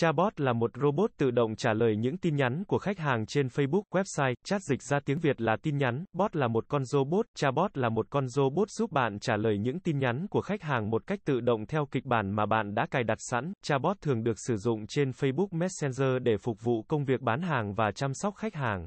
Chatbot là một robot tự động trả lời những tin nhắn của khách hàng trên Facebook, website, chat dịch ra tiếng Việt là tin nhắn, bot là một con robot, chatbot là một con robot giúp bạn trả lời những tin nhắn của khách hàng một cách tự động theo kịch bản mà bạn đã cài đặt sẵn. Chatbot thường được sử dụng trên Facebook Messenger để phục vụ công việc bán hàng và chăm sóc khách hàng.